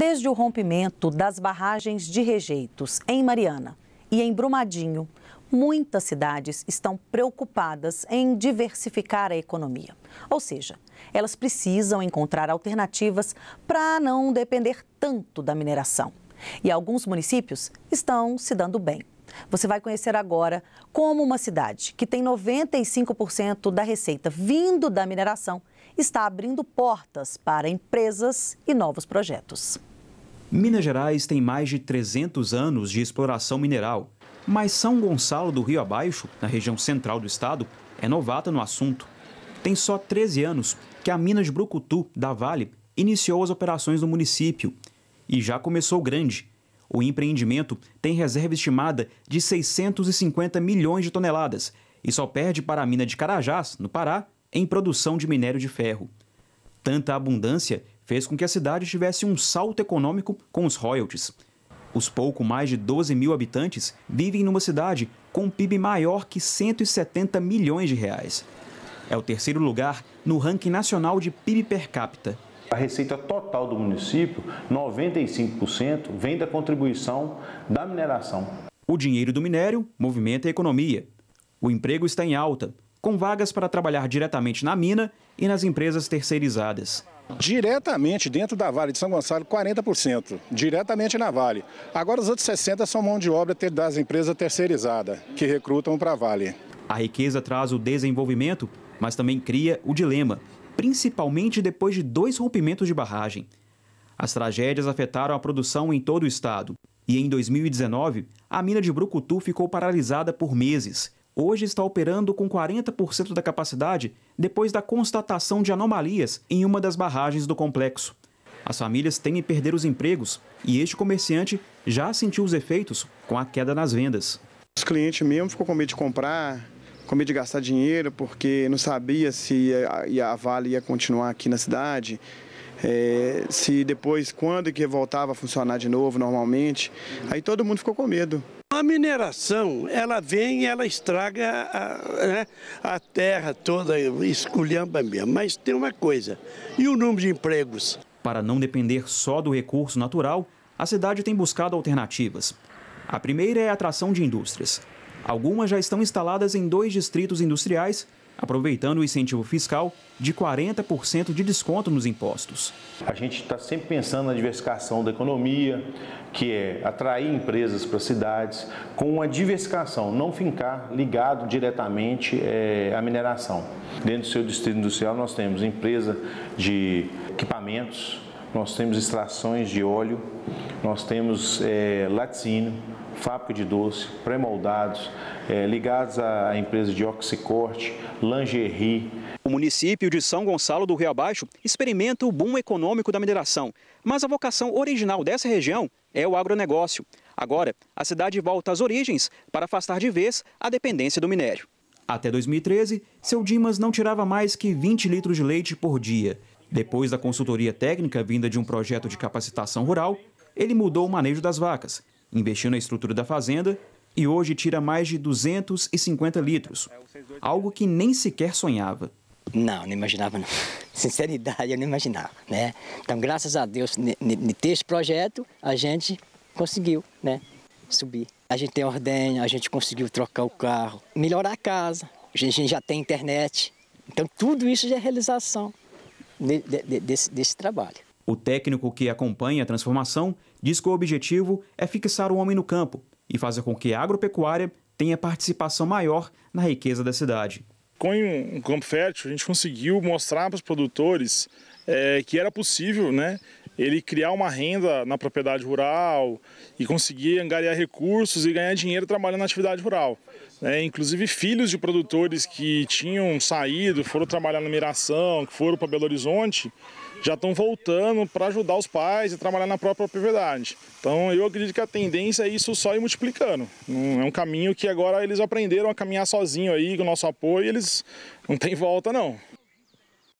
Desde o rompimento das barragens de rejeitos em Mariana e em Brumadinho, muitas cidades estão preocupadas em diversificar a economia. Ou seja, elas precisam encontrar alternativas para não depender tanto da mineração. E alguns municípios estão se dando bem. Você vai conhecer agora como uma cidade que tem 95% da receita vindo da mineração está abrindo portas para empresas e novos projetos. Minas Gerais tem mais de 300 anos de exploração mineral, mas São Gonçalo do Rio Abaixo, na região central do estado, é novata no assunto. Tem só 13 anos que a Minas Brucutu, da Vale, iniciou as operações no município. E já começou grande. O empreendimento tem reserva estimada de 650 milhões de toneladas e só perde para a mina de Carajás, no Pará, em produção de minério de ferro. Tanta abundância fez com que a cidade tivesse um salto econômico com os royalties. Os pouco mais de 12 mil habitantes vivem numa cidade com um PIB maior que 170 milhões de reais. É o terceiro lugar no ranking nacional de PIB per capita. A receita total do município, 95%, vem da contribuição da mineração. O dinheiro do minério movimenta a economia. O emprego está em alta, com vagas para trabalhar diretamente na mina e nas empresas terceirizadas. Diretamente dentro da Vale de São Gonçalo, 40%. Diretamente na Vale. Agora os outros 60% são mão de obra das empresas terceirizadas, que recrutam para a Vale. A riqueza traz o desenvolvimento, mas também cria o dilema, principalmente depois de dois rompimentos de barragem. As tragédias afetaram a produção em todo o estado. E em 2019, a mina de Brucutu ficou paralisada por meses hoje está operando com 40% da capacidade depois da constatação de anomalias em uma das barragens do complexo. As famílias temem perder os empregos e este comerciante já sentiu os efeitos com a queda nas vendas. Os clientes mesmo ficou com medo de comprar, com medo de gastar dinheiro, porque não sabia se a, a Vale ia continuar aqui na cidade, é, se depois, quando que voltava a funcionar de novo normalmente. Aí todo mundo ficou com medo a mineração, ela vem e ela estraga a, né, a terra toda, esculhamba mesmo. Mas tem uma coisa, e o número de empregos? Para não depender só do recurso natural, a cidade tem buscado alternativas. A primeira é a atração de indústrias. Algumas já estão instaladas em dois distritos industriais aproveitando o incentivo fiscal de 40% de desconto nos impostos. A gente está sempre pensando na diversificação da economia, que é atrair empresas para cidades, com uma diversificação, não ficar ligado diretamente é, à mineração. Dentro do seu distrito industrial, nós temos empresa de equipamentos, nós temos extrações de óleo, nós temos é, laticínio, fábrica de doce, pré-moldados, é, ligados à empresa de oxicorte, lingerie. O município de São Gonçalo do Rio Abaixo experimenta o boom econômico da mineração, mas a vocação original dessa região é o agronegócio. Agora, a cidade volta às origens para afastar de vez a dependência do minério. Até 2013, seu Dimas não tirava mais que 20 litros de leite por dia. Depois da consultoria técnica vinda de um projeto de capacitação rural, ele mudou o manejo das vacas, investiu na estrutura da fazenda e hoje tira mais de 250 litros, algo que nem sequer sonhava. Não, não imaginava não. Sinceridade, eu não imaginava, né? Então, graças a Deus, de ter esse projeto, a gente conseguiu, né? Subir. A gente tem ordenha, a gente conseguiu trocar o carro, melhorar a casa, a gente já tem internet. Então, tudo isso já é realização de, desse, desse trabalho. O técnico que acompanha a transformação diz que o objetivo é fixar o homem no campo e fazer com que a agropecuária tenha participação maior na riqueza da cidade. Com um campo fértil, a gente conseguiu mostrar para os produtores é, que era possível né, ele criar uma renda na propriedade rural e conseguir angariar recursos e ganhar dinheiro trabalhando na atividade rural. É, inclusive filhos de produtores que tinham saído, foram trabalhar na mineração, que foram para Belo Horizonte, já estão voltando para ajudar os pais e trabalhar na própria propriedade. Então eu acredito que a tendência é isso só ir multiplicando. É um caminho que agora eles aprenderam a caminhar sozinho aí com o nosso apoio, eles não tem volta não.